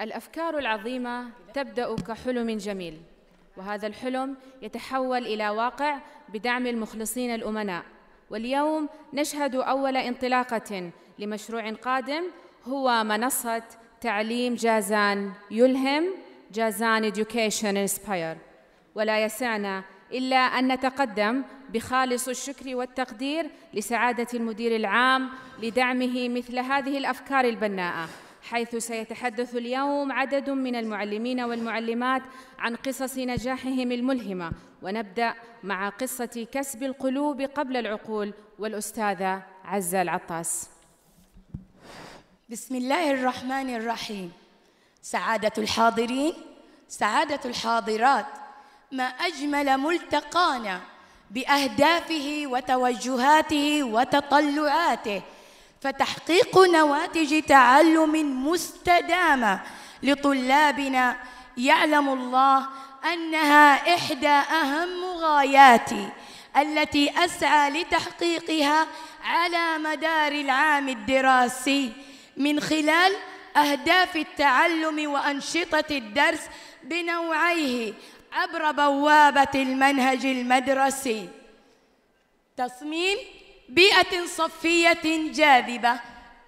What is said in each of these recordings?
الافكار العظيمه تبدا كحلم جميل وهذا الحلم يتحول الى واقع بدعم المخلصين الامناء واليوم نشهد اول انطلاقه لمشروع قادم هو منصه تعليم جازان يلهم جازان Education Inspire ولا يسعنا إلا أن نتقدم بخالص الشكر والتقدير لسعادة المدير العام لدعمه مثل هذه الأفكار البناءة حيث سيتحدث اليوم عدد من المعلمين والمعلمات عن قصص نجاحهم الملهمة ونبدأ مع قصة كسب القلوب قبل العقول والأستاذة عزة العطاس بسم الله الرحمن الرحيم سعادة الحاضرين سعادة الحاضرات ما أجمل ملتقانا بأهدافه وتوجهاته وتطلعاته فتحقيق نواتج تعلم مستدامة لطلابنا يعلم الله أنها إحدى أهم غاياتي التي أسعى لتحقيقها على مدار العام الدراسي من خلال أهداف التعلم وأنشطة الدرس بنوعيه عبر بوابة المنهج المدرسي تصميم بيئة صفية جاذبة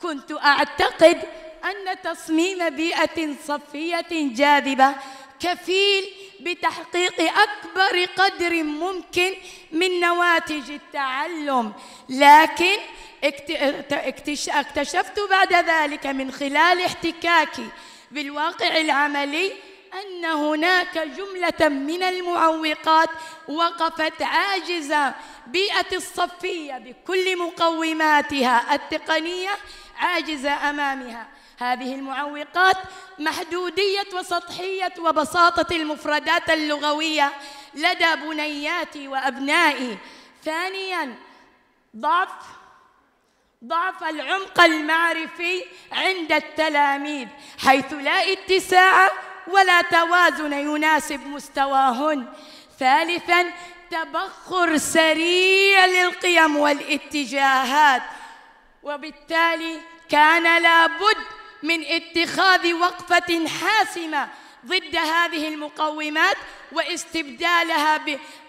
كنت أعتقد أن تصميم بيئة صفية جاذبة كفيل بتحقيق أكبر قدر ممكن من نواتج التعلم لكن اكتشفت بعد ذلك من خلال احتكاكي بالواقع العملي أن هناك جملة من المعوقات وقفت عاجزة بيئة الصفية بكل مقوماتها التقنية عاجزة أمامها هذه المعوقات محدودية وسطحية وبساطة المفردات اللغوية لدى بنياتي وأبنائي ثانياً ضعف ضعف العمق المعرفي عند التلاميذ حيث لا اتساع ولا توازن يناسب مستواهن ثالثا تبخر سريع للقيم والاتجاهات وبالتالي كان لابد من اتخاذ وقفة حاسمة ضد هذه المقومات واستبدالها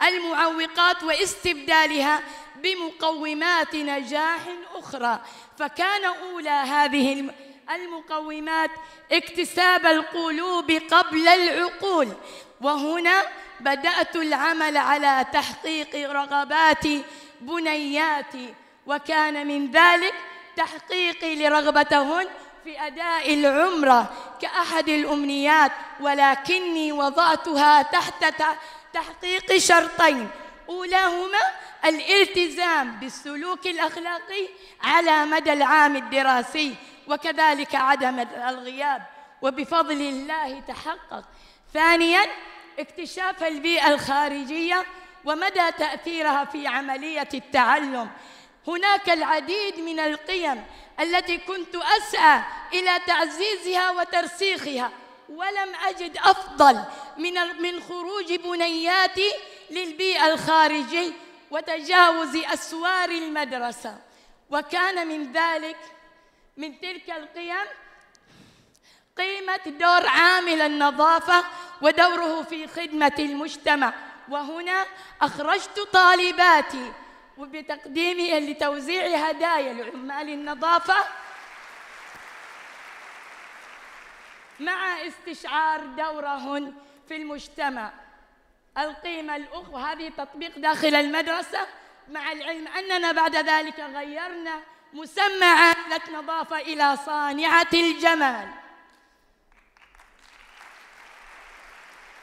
بالمعوقات واستبدالها بمقومات نجاح أخرى فكان أولى هذه المقومات اكتساب القلوب قبل العقول وهنا بدأت العمل على تحقيق رغبات بنياتي وكان من ذلك تحقيقي لرغبتهن في أداء العمرة كأحد الأمنيات ولكني وضعتها تحت تحقيق شرطين أولاهما الالتزام بالسلوك الأخلاقي على مدى العام الدراسي وكذلك عدم الغياب وبفضل الله تحقق ثانيا اكتشاف البيئة الخارجية ومدى تأثيرها في عملية التعلم هناك العديد من القيم التي كنت أسعى إلى تعزيزها وترسيخها ولم أجد أفضل من من خروج بنياتي للبيئة الخارجي وتجاوز أسوار المدرسة وكان من ذلك من تلك القيم قيمة دور عامل النظافة ودوره في خدمة المجتمع وهنا أخرجت طالباتي وبتقديمها لتوزيع هدايا لعمال النظافة مع استشعار دورهن في المجتمع القيمة الأخرى هذه تطبيق داخل المدرسة مع العلم أننا بعد ذلك غيرنا مسمى عادة نظافة إلى صانعة الجمال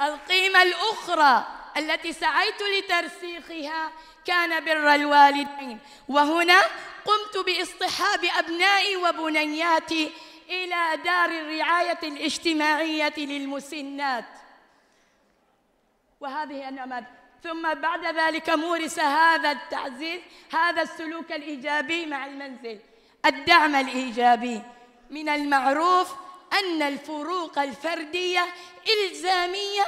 القيمة الأخرى التي سعيت لترسيخها كان بر الوالدين وهنا قمت باصطحاب أبنائي وبنياتي إلى دار الرعاية الاجتماعية للمسنات وهذه النماذج ثم بعد ذلك مورس هذا التعزيز هذا السلوك الإيجابي مع المنزل الدعم الإيجابي من المعروف أن الفروق الفردية إلزامية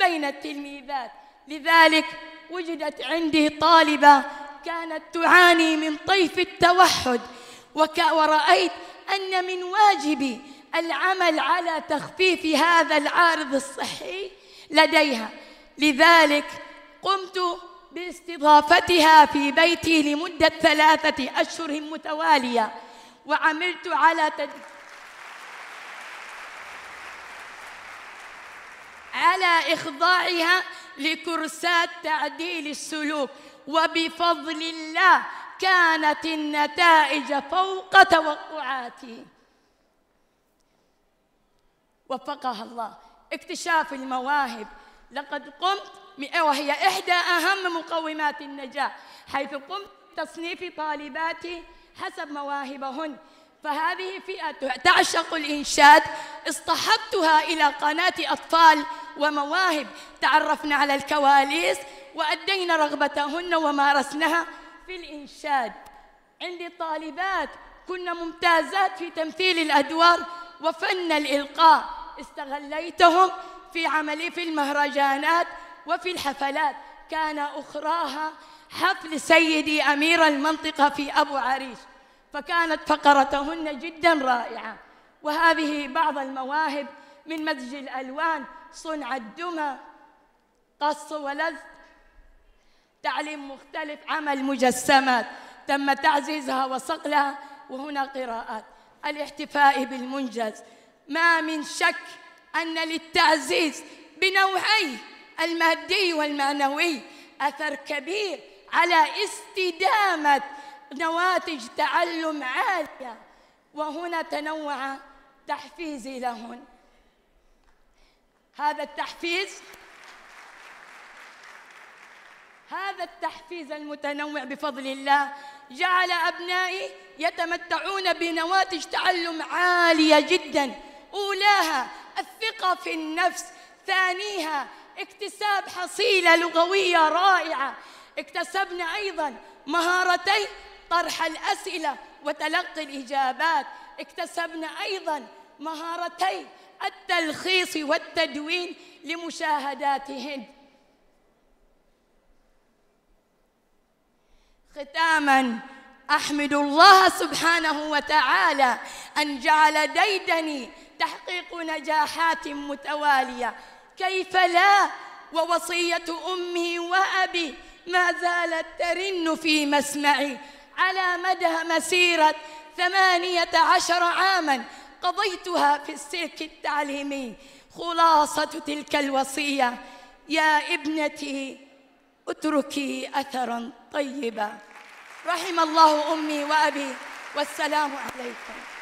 بين التلميذات لذلك وجدت عندي طالبة كانت تعاني من طيف التوحد وك ورأيت أن من واجبي العمل على تخفيف هذا العارض الصحي لديها لذلك قمت باستضافتها في بيتي لمدة ثلاثة أشهر متوالية وعملت على تد... على إخضاعها لكورسات تعديل السلوك وبفضل الله كانت النتائج فوق توقعاتي وفقها الله اكتشاف المواهب لقد قمت وهي إحدى أهم مقومات النجاح حيث قمت بتصنيف طالباتي حسب مواهبهن فهذه فئة تعشق الإنشاد اصطحبتها إلى قناة أطفال ومواهب تعرفنا على الكواليس وأدينا رغبتهن ومارسناها في الإنشاد عندي طالبات كنا ممتازات في تمثيل الأدوار وفن الإلقاء استغليتهم في عملي في المهرجانات وفي الحفلات كان أخراها حفل سيدي أمير المنطقة في أبو عريش فكانت فقرتهن جدا رائعة وهذه بعض المواهب من مزج الألوان صنع الدمى قص ولز تعليم مختلف عمل مجسمات تم تعزيزها وصقلها وهنا قراءات الاحتفاء بالمنجز ما من شك أن للتعزيز بنوعيه المادي والمعنوي أثر كبير على استدامة نواتج تعلم عالية وهنا تنوع تحفيزي لهن هذا التحفيز هذا التحفيز المتنوع بفضل الله جعل أبنائي يتمتعون بنواتج تعلم عالية جدا أولاها الثقة في النفس ثانيها اكتساب حصيلة لغوية رائعة اكتسبنا أيضا مهارتي طرح الأسئلة وتلقي الإجابات اكتسبنا أيضا مهارتي التلخيص والتدوين لمشاهداتهن ختاما احمد الله سبحانه وتعالى ان جعل ديدني تحقيق نجاحات متواليه كيف لا ووصية أمي وأبي ما زالت ترن في مسمعي على مدى مسيرة ثمانية عشر عاما قضيتها في السلك التعليمي خلاصة تلك الوصية يا ابنتي اتركي أثرا طيبا رحم الله أمي وأبي والسلام عليكم